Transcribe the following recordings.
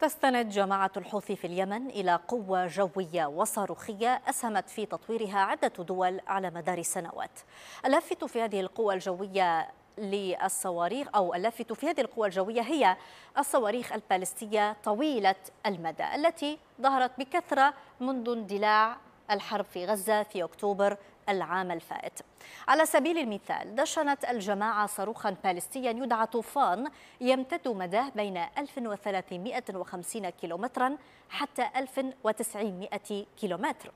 تستند جماعة الحوثي في اليمن إلى قوة جوية وصاروخية أسهمت في تطويرها عدة دول على مدار السنوات اللافت في هذه القوة الجوية للصواريخ أو اللافت في هذه القوى الجوية هي الصواريخ البالستية طويلة المدى التي ظهرت بكثرة منذ اندلاع الحرب في غزة في أكتوبر العام الفائت على سبيل المثال دشنت الجماعة صاروخا باليستيا يدعى طوفان يمتد مداه بين 1350 كيلومترا حتى 1900 كيلومتر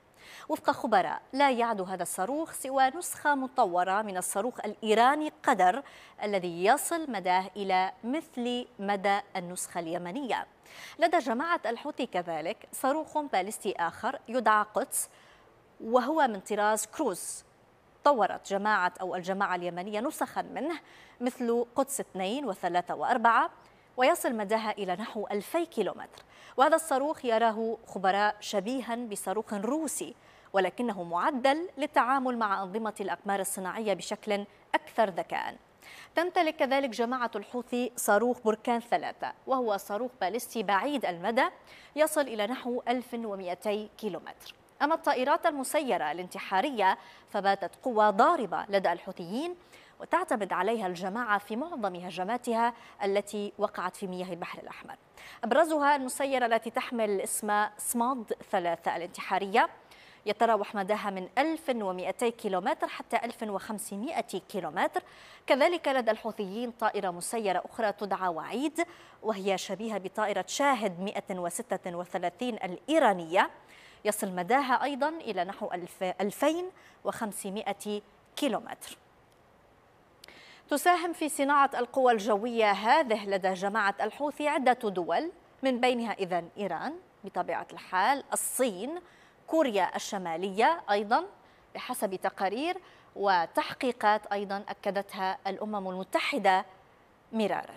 وفق خبراء لا يعد هذا الصاروخ سوى نسخة مطورة من الصاروخ الإيراني قدر الذي يصل مداه إلى مثل مدى النسخة اليمنية لدى جماعة الحوثي كذلك صاروخ باليستي آخر يدعى قدس وهو من طراز كروز طورت جماعة أو الجماعة اليمنية نسخا منه مثل قدس 2 و3 و4 ويصل مداها إلى نحو 2000 كيلومتر وهذا الصاروخ يراه خبراء شبيها بصاروخ روسي ولكنه معدل للتعامل مع أنظمة الأقمار الصناعية بشكل أكثر ذكاء تمتلك كذلك جماعة الحوثي صاروخ بركان ثلاثة وهو صاروخ باليستي بعيد المدى يصل إلى نحو 1200 كيلومتر أما الطائرات المسيرة الانتحارية فباتت قوة ضاربة لدى الحوثيين وتعتمد عليها الجماعة في معظم هجماتها التي وقعت في مياه البحر الأحمر أبرزها المسيرة التي تحمل اسم سماد ثلاثة الانتحارية يتراوح مداها من 1200 كيلومتر حتى 1500 كيلومتر كذلك لدى الحوثيين طائرة مسيرة أخرى تدعى وعيد وهي شبيهة بطائرة شاهد 136 الإيرانية يصل مداها أيضا إلى نحو 2500 كيلومتر تساهم في صناعة القوى الجوية هذه لدى جماعة الحوثي عدة دول من بينها إذا إيران بطبيعة الحال الصين كوريا الشمالية أيضا بحسب تقارير وتحقيقات أيضا أكدتها الأمم المتحدة مرارا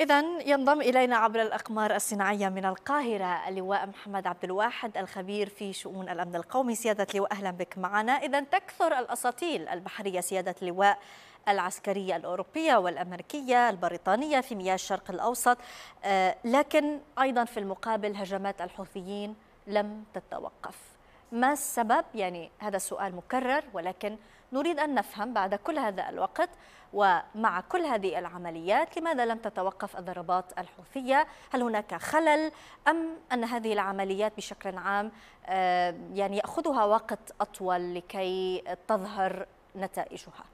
إذا ينضم إلينا عبر الأقمار الصناعية من القاهرة اللواء محمد عبد الواحد الخبير في شؤون الأمن القومي سيادة اللواء أهلا بك معنا إذا تكثر الأساطيل البحرية سيادة اللواء العسكرية الأوروبية والأمريكية البريطانية في مياه الشرق الأوسط آه، لكن أيضا في المقابل هجمات الحوثيين لم تتوقف ما السبب يعني هذا السؤال مكرر ولكن نريد أن نفهم بعد كل هذا الوقت ومع كل هذه العمليات لماذا لم تتوقف الضربات الحوثية هل هناك خلل أم أن هذه العمليات بشكل عام آه، يعني يأخذها وقت أطول لكي تظهر نتائجها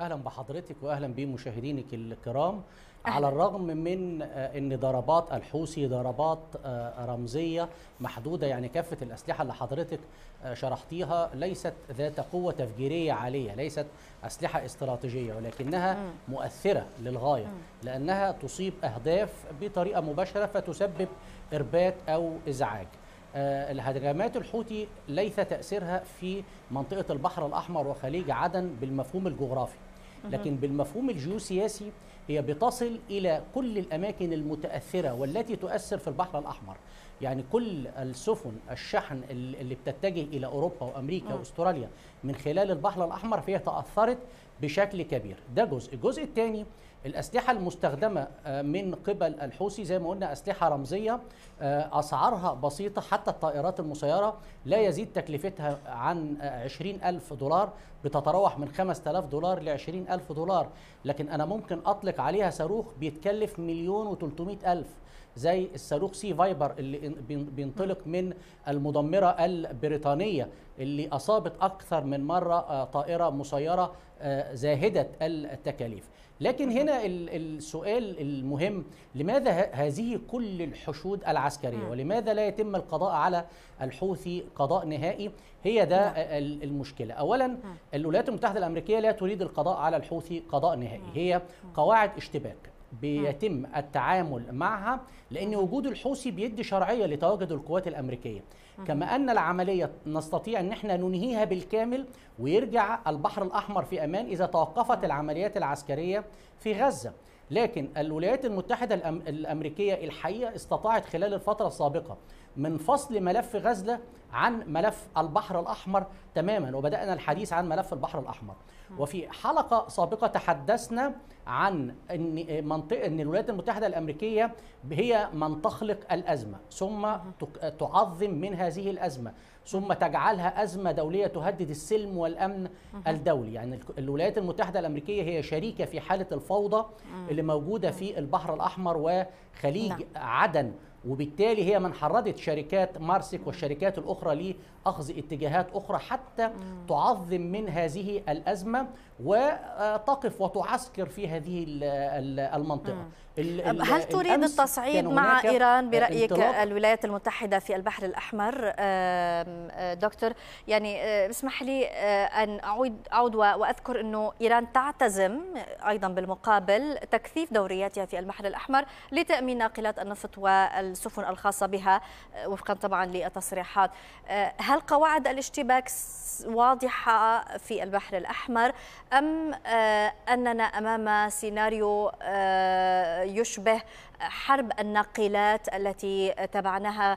اهلا بحضرتك واهلا بمشاهدينك الكرام أهلا. على الرغم من آه، ان ضربات الحوثي ضربات آه، رمزيه محدوده يعني كافه الاسلحه اللي حضرتك آه، شرحتيها ليست ذات قوه تفجيريه عاليه ليست اسلحه استراتيجيه ولكنها مؤثره للغايه لانها تصيب اهداف بطريقه مباشره فتسبب ارباك او ازعاج آه، الهجمات الحوثي ليس تاثيرها في منطقه البحر الاحمر وخليج عدن بالمفهوم الجغرافي لكن بالمفهوم الجيوسياسي هي بتصل الى كل الاماكن المتاثره والتي تؤثر في البحر الاحمر يعني كل السفن الشحن اللي بتتجه الى اوروبا وامريكا آه. واستراليا من خلال البحر الاحمر فهي تاثرت بشكل كبير ده جزء الجزء الثاني الأسلحة المستخدمة آه، من قبل الحوثي زي ما قلنا أسلحة رمزية آه، أسعارها بسيطة حتى الطائرات المسيرة لا يزيد تكلفتها عن 20 ألف دولار بتتراوح من 5000 دولار ل 20 ألف دولار لكن أنا ممكن أطلق عليها صاروخ بيتكلف مليون و ألف زي الصاروخ سي فايبر اللي بينطلق من المدمره البريطانيه اللي اصابت اكثر من مره آه، طائره مسيره آه، زاهده التكاليف لكن هنا السؤال المهم لماذا هذه كل الحشود العسكريه ولماذا لا يتم القضاء على الحوثي قضاء نهائي هي ده المشكله اولا الولايات المتحده الامريكيه لا تريد القضاء على الحوثي قضاء نهائي هي قواعد اشتباك بيتم التعامل معها لان وجود الحوثي بيدي شرعيه لتواجد القوات الامريكيه كما ان العمليه نستطيع ان احنا ننهيها بالكامل ويرجع البحر الاحمر في امان اذا توقفت العمليات العسكريه في غزه لكن الولايات المتحده الامريكيه الحقيقه استطاعت خلال الفتره السابقه من فصل ملف غزة عن ملف البحر الأحمر تماما وبدأنا الحديث عن ملف البحر الأحمر وفي حلقة سابقة تحدثنا عن أن, منطقة أن الولايات المتحدة الأمريكية هي من تخلق الأزمة ثم تعظم من هذه الأزمة ثم تجعلها أزمة دولية تهدد السلم والأمن الدولي يعني الولايات المتحدة الأمريكية هي شريكة في حالة الفوضى اللي موجودة في البحر الأحمر وخليج نعم. عدن وبالتالي هي من حرضت شركات مارسك والشركات الاخرى لاخذ اتجاهات اخرى حتى تعظم من هذه الازمه وتقف وتعسكر في هذه المنطقه هل تريد التصعيد مع ايران برايك الولايات المتحده في البحر الاحمر آه، دكتور يعني آه، اسمح لي آه، ان اعود اعود واذكر انه ايران تعتزم ايضا بالمقابل تكثيف دورياتها في البحر الاحمر لتامين ناقلات النفط وال السفن الخاصة بها آه، وفقا طبعا للتصريحات آه، هل قواعد الاشتباك واضحة في البحر الأحمر أم آه، أننا أمام سيناريو يشبه حرب الناقلات التي تابعناها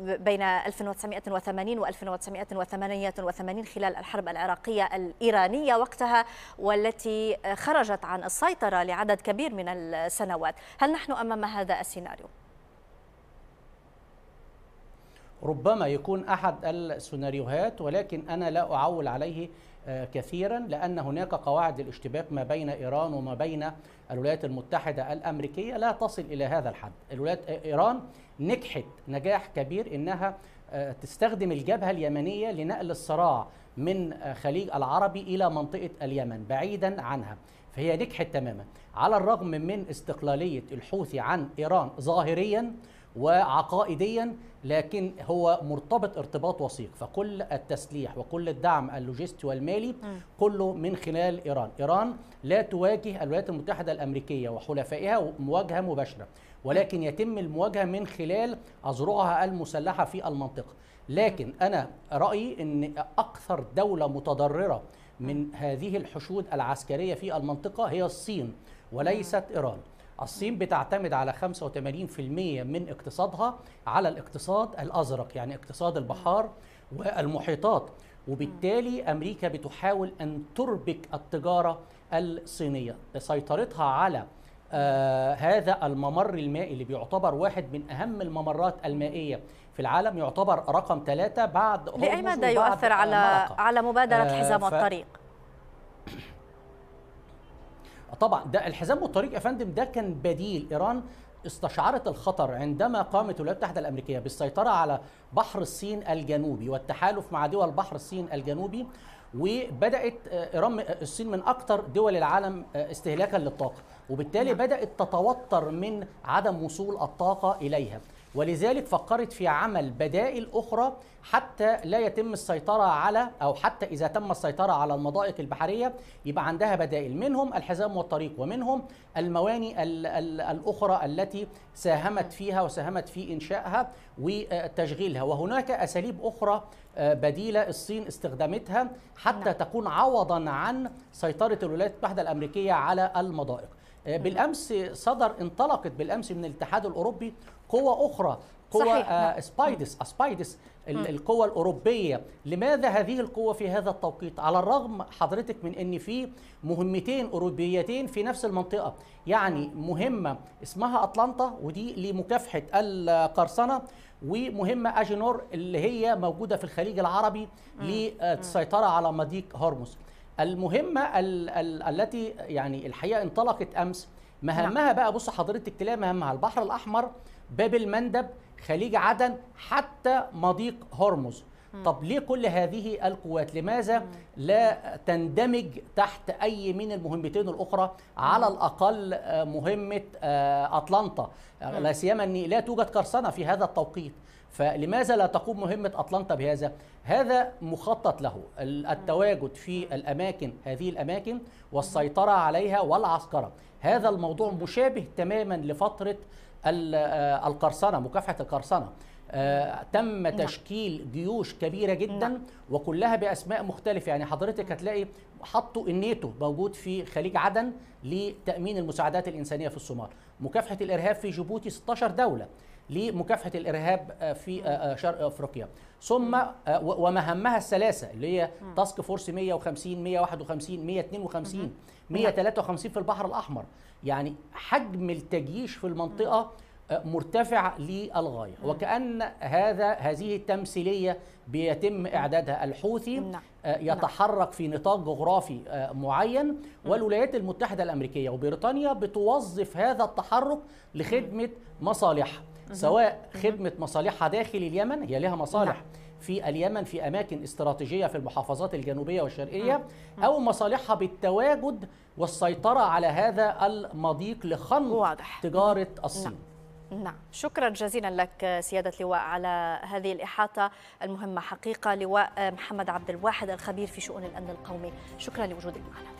بين 1980 و 1988 خلال الحرب العراقية الإيرانية وقتها والتي خرجت عن السيطرة لعدد كبير من السنوات هل نحن أمام هذا السيناريو؟ ربما يكون احد السيناريوهات ولكن انا لا اعول عليه آه، كثيرا لان هناك قواعد الاشتباك ما بين ايران وما بين الولايات المتحده الامريكيه لا تصل الى هذا الحد، الولايات آه، ايران نجحت نجاح كبير انها آه، تستخدم الجبهه اليمنيه لنقل الصراع من خليج العربي الى منطقه اليمن بعيدا عنها، فهي نجحت تماما، على الرغم من استقلاليه الحوثي عن ايران ظاهريا وعقائديا لكن هو مرتبط ارتباط وثيق فكل التسليح وكل الدعم اللوجستي والمالي كله من خلال ايران ايران لا تواجه الولايات المتحده الامريكيه وحلفائها مواجهه مباشره ولكن يتم المواجهه من خلال اذرعها المسلحه في المنطقه لكن انا رايي ان اكثر دوله متضرره من هذه الحشود العسكريه في المنطقه هي الصين وليست ايران الصين بتعتمد على 85% من اقتصادها على الاقتصاد الازرق يعني اقتصاد البحار والمحيطات وبالتالي امريكا بتحاول ان تربك التجاره الصينيه سيطرتها على آه هذا الممر المائي اللي بيعتبر واحد من اهم الممرات المائيه في العالم يعتبر رقم ثلاثة بعد لأي مدى يؤثر على على مبادرة آه حزام الطريق؟ طبعا ده الحزام والطريق يا فندم ده كان بديل ايران استشعرت الخطر عندما قامت الولايات المتحده الامريكيه بالسيطره على بحر الصين الجنوبي والتحالف مع دول بحر الصين الجنوبي وبدات آه، ايران آه، الصين من اكثر دول العالم آه، استهلاكا للطاقه وبالتالي نعم. بدات تتوتر من عدم وصول الطاقه اليها ولذلك فكرت في عمل بدائل أخرى حتى لا يتم السيطرة على أو حتى إذا تم السيطرة على المضائق البحرية يبقى عندها بدائل منهم الحزام والطريق ومنهم المواني الأخرى التي ساهمت فيها وساهمت في إنشائها وتشغيلها وهناك أساليب أخرى آه، بديلة الصين استخدمتها حتى نعم. تكون عوضا عن سيطرة الولايات المتحدة الأمريكية على المضائق آه، بالامس صدر انطلقت بالامس من الاتحاد الاوروبي قوى اخرى قوى اسبايدس سبايدس القوى الاوروبيه لماذا هذه القوه في هذا التوقيت على الرغم حضرتك من ان في مهمتين اوروبيتين في نفس المنطقه يعني مهمه اسمها اطلانتا ودي لمكافحه القرصنه ومهمه اجينور اللي هي موجوده في الخليج العربي للسيطره آه، على مضيق هرمز المهمه ال ال التي يعني الحقيقه انطلقت امس مهمها نعم. بقى بص حضرتك تلاقي مهمها البحر الاحمر باب المندب خليج عدن حتى مضيق هرمز طب ليه كل هذه القوات لماذا لا تندمج تحت أي من المهمتين الأخرى على الأقل آه، مهمة آه، أطلنطا لا سيما أن لا توجد قرصنة في هذا التوقيت فلماذا لا تقوم مهمة أطلنطا بهذا؟ هذا مخطط له التواجد في الأماكن هذه الأماكن والسيطرة عليها والعسكرة هذا الموضوع مشابه تماما لفترة آه، القرصنة مكافحة القرصنة آه، تم نعم. تشكيل جيوش كبيره جدا نعم. وكلها باسماء مختلفه يعني حضرتك هتلاقي حطوا النيتو موجود في خليج عدن لتامين المساعدات الانسانيه في الصومال مكافحه الارهاب في جيبوتي 16 دوله لمكافحه الارهاب آه، في آه، آه، شرق افريقيا ثم ومهمها الثلاثه اللي هي تاسك فورس 150 151 152 153 في البحر الاحمر يعني حجم التجيش في المنطقه مرتفع للغايه وكأن هذا هذه التمثيليه بيتم اعدادها الحوثي نعم. يتحرك في نطاق جغرافي معين والولايات المتحده الامريكيه وبريطانيا بتوظف هذا التحرك لخدمه مصالحها سواء خدمه مصالحها داخل اليمن هي لها مصالح نعم. في اليمن في اماكن استراتيجيه في المحافظات الجنوبيه والشرقيه نعم. نعم. او مصالحها بالتواجد والسيطره على هذا المضيق لخنق واضح. تجاره الصين نعم. نعم شكرا جزيلا لك سيادة لواء على هذه الإحاطة المهمة حقيقة لواء محمد عبد الواحد الخبير في شؤون الأمن القومي شكرا لوجودك معنا